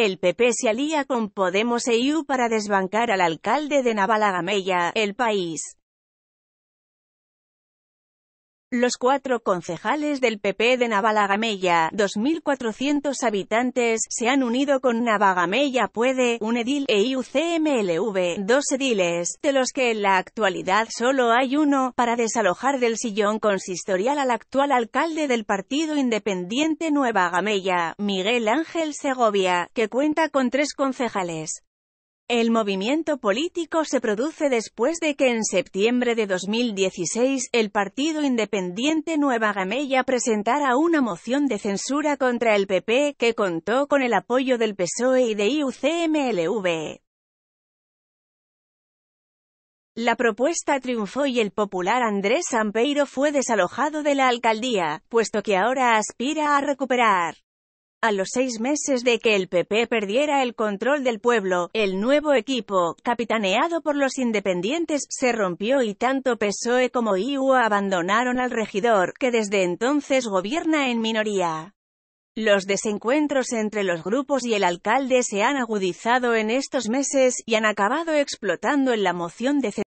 El PP se alía con Podemos EU para desbancar al alcalde de Navalagamella, El País. Los cuatro concejales del PP de Navalagamella, 2.400 habitantes, se han unido con Navagamella Puede, un edil, e IUCMLV, dos ediles, de los que en la actualidad solo hay uno, para desalojar del sillón consistorial al actual alcalde del Partido Independiente Nueva Gamella, Miguel Ángel Segovia, que cuenta con tres concejales. El movimiento político se produce después de que en septiembre de 2016 el Partido Independiente Nueva Gamella presentara una moción de censura contra el PP, que contó con el apoyo del PSOE y de IUCMLV. La propuesta triunfó y el popular Andrés Sampeiro fue desalojado de la alcaldía, puesto que ahora aspira a recuperar a los seis meses de que el PP perdiera el control del pueblo, el nuevo equipo, capitaneado por los independientes, se rompió y tanto PSOE como IU abandonaron al regidor, que desde entonces gobierna en minoría. Los desencuentros entre los grupos y el alcalde se han agudizado en estos meses, y han acabado explotando en la moción de